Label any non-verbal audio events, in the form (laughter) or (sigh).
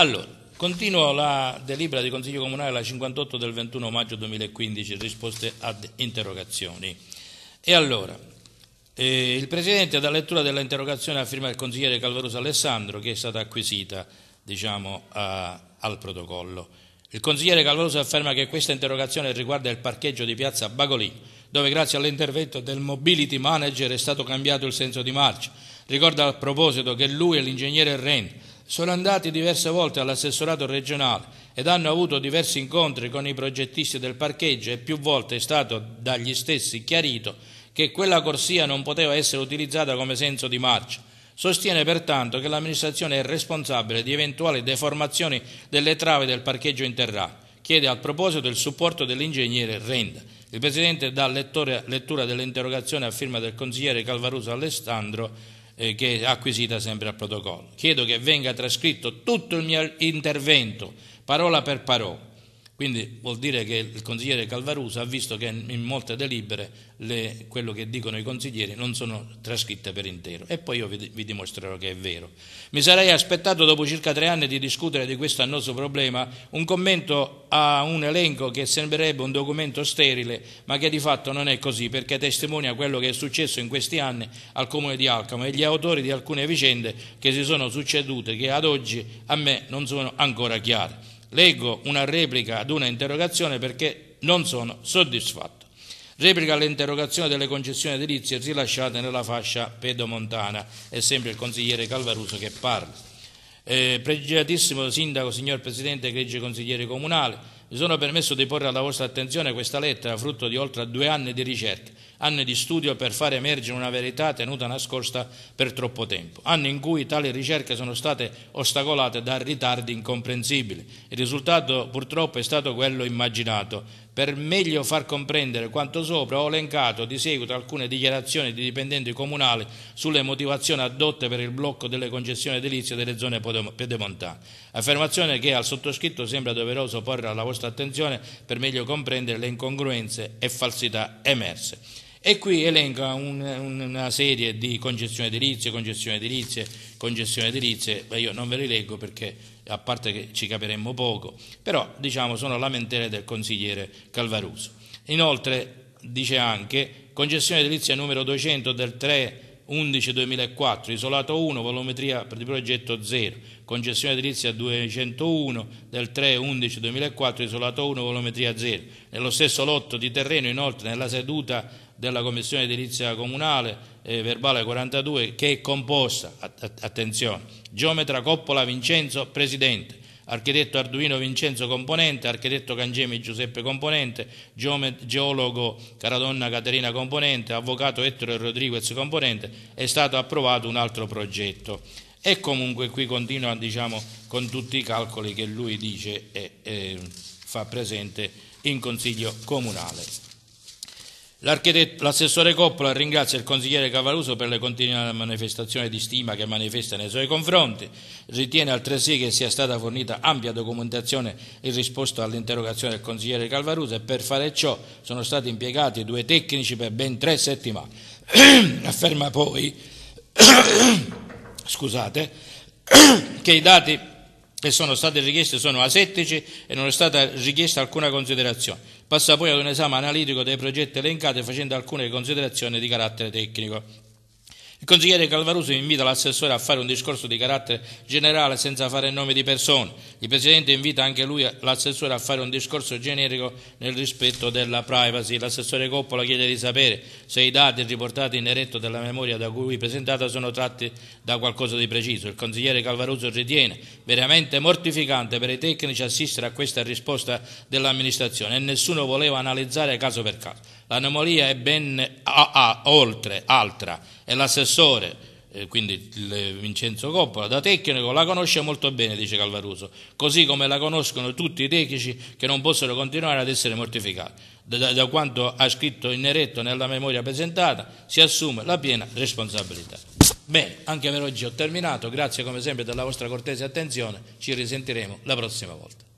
Allora, continuo la delibera di Consiglio Comunale la 58 del 21 maggio 2015, risposte ad interrogazioni. E allora, eh, il Presidente da lettura dell'interrogazione afferma il consigliere Calveroso Alessandro che è stata acquisita diciamo, a, al protocollo. Il consigliere Calveroso afferma che questa interrogazione riguarda il parcheggio di piazza Bagolini dove grazie all'intervento del mobility manager è stato cambiato il senso di marcia. Ricorda a proposito che lui e l'ingegnere Ren sono andati diverse volte all'assessorato regionale ed hanno avuto diversi incontri con i progettisti del parcheggio e più volte è stato dagli stessi chiarito che quella corsia non poteva essere utilizzata come senso di marcia. Sostiene pertanto che l'amministrazione è responsabile di eventuali deformazioni delle trave del parcheggio interrato. Chiede al proposito il supporto dell'ingegnere Renda. Il Presidente dà lettura dell'interrogazione a firma del consigliere Calvaruso Alessandro eh, che è acquisita sempre al protocollo. Chiedo che venga trascritto tutto il mio intervento, parola per parola quindi vuol dire che il consigliere Calvaruso ha visto che in molte delibere le, quello che dicono i consiglieri non sono trascritte per intero. E poi io vi, vi, dimostrerò che è vero. Mi sarei aspettato dopo circa tre anni di discutere di questo annoso problema un commento a un elenco che sembrerebbe un documento sterile, ma che di fatto non è così, perché testimonia quello che è successo in questi anni al Comune di Alcamo e gli autori di alcune vicende che si sono succedute che ad oggi a me non sono ancora chiare. Leggo una replica ad una interrogazione perché non sono soddisfatto. Replica all'interrogazione delle concessioni edilizie rilasciate nella fascia pedomontana. È sempre il consigliere Calvaruso che parla. Eh, pregiatissimo sindaco, signor Presidente, egregi consigliere comunale, mi sono permesso di porre alla vostra attenzione questa lettera, frutto di oltre due anni di ricerca, anni di studio per far emergere una verità tenuta nascosta per troppo tempo, anni in cui tali ricerche sono state ostacolate da ritardi incomprensibili. Il risultato purtroppo è stato quello immaginato. Per meglio far comprendere quanto sopra ho elencato di seguito alcune dichiarazioni di dipendenti comunali sulle motivazioni adotte per il blocco delle concessioni edilizie delle zone pedemontane. Affermazione che al sottoscritto sembra doveroso porre alla vostra nostra attenzione per meglio comprendere le incongruenze e falsità emerse. E qui elenca un, una serie di concessioni edilizie, concessioni edilizie, concessioni edilizie, ma io non ve li leggo perché a parte che ci capiremmo poco, però diciamo sono lamentele del consigliere Calvaruso. Inoltre dice anche concessione edilizia numero 200 del 3 11-2004, isolato 1, volumetria per di progetto 0, concessione edilizia 201 del 3-11-2004, isolato 1, volumetria 0. Nello stesso lotto di terreno, inoltre, nella seduta della Commissione edilizia comunale, eh, verbale 42, che è composta, att- attenzione, geometra Coppola Vincenzo, presidente, architetto Arduino Vincenzo Componente, architetto Cangemi Giuseppe Componente, geologo Caradonna Caterina Componente, avvocato Ettore Rodriguez Componente, è stato approvato un altro progetto. E comunque qui continua diciamo, con tutti i calcoli che lui dice e, e fa presente in Consiglio Comunale l'assessore Coppola ringrazia il consigliere Cavaluso per le continue manifestazioni di stima che manifesta nei suoi confronti, ritiene altresì che sia stata fornita ampia documentazione in risposta all'interrogazione del consigliere Calvaruso e per fare ciò sono stati impiegati due tecnici per ben tre settimane. (clears throat) Afferma poi (clears throat) scusate, (clears throat) che i dati e sono state richieste sono asettici e non è stata richiesta alcuna considerazione. Passa poi ad un esame analitico dei progetti elencati facendo alcune considerazioni di carattere tecnico. Il consigliere Calvaruso invita l'assessore a fare un discorso di carattere generale senza fare nomi di persone. Il Presidente invita anche lui l'assessore a fare un discorso generico nel rispetto della privacy. L'assessore Coppola chiede di sapere se i dati riportati in eretto della memoria da cui presentata sono tratti da qualcosa di preciso. Il consigliere Calvaruso ritiene veramente mortificante per i tecnici assistere a questa risposta dell'amministrazione e nessuno voleva analizzare caso per caso. L'anomalia è ben a, a, oltre altra e l'assessore professore, eh, quindi Vincenzo Coppola, da tecnico la conosce molto bene, dice Calvaruso, così come la conoscono tutti i tecnici che non possono continuare ad essere mortificati. Da, da, da quanto ha scritto in eretto nella memoria presentata, si assume la piena responsabilità. Bene, anche per oggi ho terminato, grazie come sempre della vostra cortese attenzione, ci risentiremo la prossima volta.